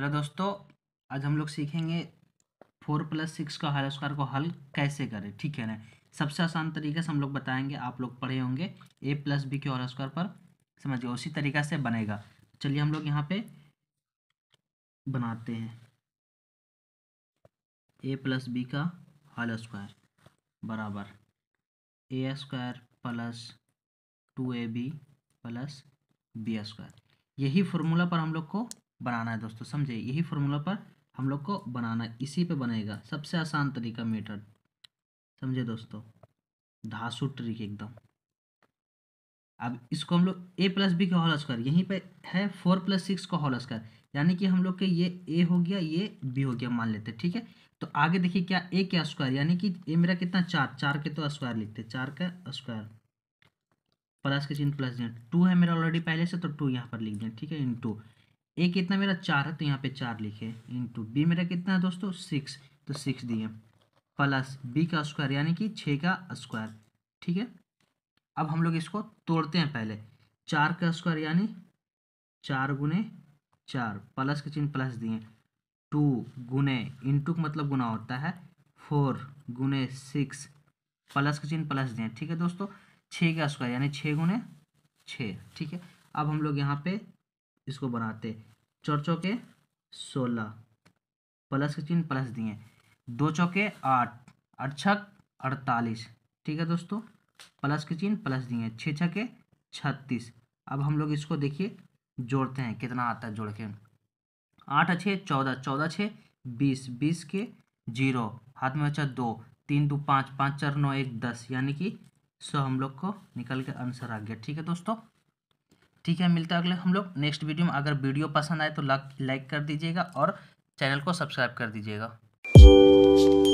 hello दोस्तों आज हम लोग सीखेंगे फोर प्लस सिक्स का हर स्क्वायर को हल कैसे करें ठीक है ना सबसे आसान तरीके से हम लोग बताएंगे आप लोग पढ़े होंगे ए प्लस बी के हर स्क्वायर पर समझिए उसी तरीका से बनेगा चलिए हम लोग यहाँ पे बनाते हैं ए प्लस बी का हल स्क्वायर बराबर A square plus two A B plus B square यही फॉर्मूला पर हम लोग को बनाना है दोस्तों समझे यही फॉर्मूला पर हम लोग को बनाना है इसी पे बनेगा सबसे आसान तरीका मेथड समझे दोस्तों धासु ट्रिक एकदम अब इसको हम लोग ए प्लस बी का होल स्क्वायर यहीं पे है फोर प्लस सिक्स का होल स्क्वायर यानी कि हम लोग के ये ए हो गया ये बी हो गया मान लेते हैं ठीक है तो आगे देखिए क्या ए क्या स्क्वायर यानी कि ए मेरा कितना चार चार के तो स्क्वायर लिखते हैं चार का स्क्वायर प्लस के चिन्ह प्लस टू है मेरा ऑलरेडी पहले से तो टू यहाँ पर लिख दें ठीक है इन टू ए कितना मेरा चार है तो यहाँ पे चार लिखे इंटू बी मेरा कितना है दोस्तों सिक्स तो सिक्स दिए प्लस बी का स्क्वायर यानी कि छः का स्क्वायर ठीक है अब हम लोग इसको तोड़ते हैं पहले चार का स्क्वायर यानी चार गुने चार प्लस के चिन्ह प्लस दिए टू गुने इंटू का मतलब गुना होता है फोर गुने सिक्स प्लस के चिन्ह प्लस दिए ठीक है दोस्तों छः का स्क्वायर यानी छः गुने छः ठीक है अब हम लोग यहाँ पे इसको बनाते चार चौके सोलह प्लस के चिन्ह प्लस दिए दो चौके आठ आठ छक अड़तालीस ठीक है दोस्तों प्लस के चिन्ह प्लस दिए छः छके छत्तीस अब हम लोग इसको देखिए जोड़ते हैं कितना आता है जोड़ के आठ अच्छे चौदह चौदह छः बीस बीस के जीरो हाथ में अच्छा दो तीन दो पाँच पाँच चार नौ एक दस यानी कि सौ हम लोग को निकल के आंसर आ गया ठीक है दोस्तों ठीक है मिलते हैं अगले हम लोग नेक्स्ट वीडियो में अगर वीडियो पसंद आए तो लाइक कर दीजिएगा और चैनल को सब्सक्राइब कर दीजिएगा